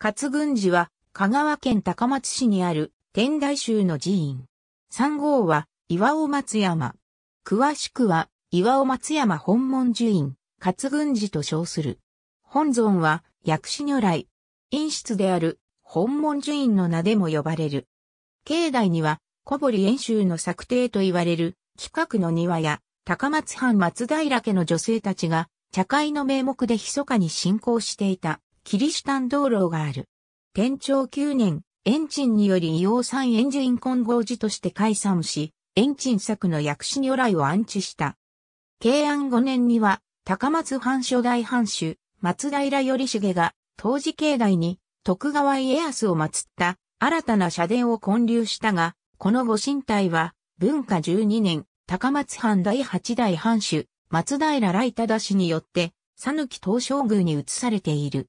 勝軍寺は、香川県高松市にある天台宗の寺院。三号は、岩尾松山。詳しくは、岩尾松山本門寺院、勝軍寺と称する。本尊は、薬師如来。陰室である、本門寺院の名でも呼ばれる。境内には、小堀遠州の策定と言われる、企画の庭や、高松藩松平家の女性たちが、茶会の名目で密かに信仰していた。キリシタン道路がある。天長9年、エンチンにより硫黄酸エンジン混合時として解散し、エンチン作の薬師如来を安置した。慶安5年には、高松藩初代藩主、松平頼重が、当時境内に、徳川家康を祀った、新たな社殿を建立したが、この御神体は、文化12年、高松藩第8代藩主、松平来忠氏によって、佐抜東照宮に移されている。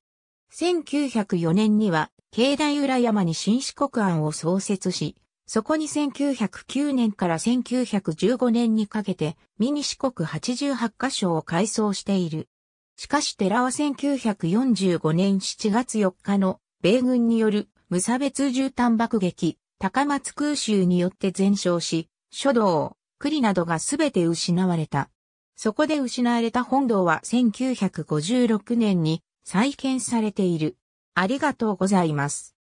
1904年には、境内裏山に新四国庵を創設し、そこに1909年から1915年にかけて、ミニ四国88カ所を改装している。しかし寺は1945年7月4日の米軍による無差別絨毯爆撃、高松空襲によって全焼し、書道、栗などがすべて失われた。そこで失われた本堂は1956年に再建されている。ありがとうございます。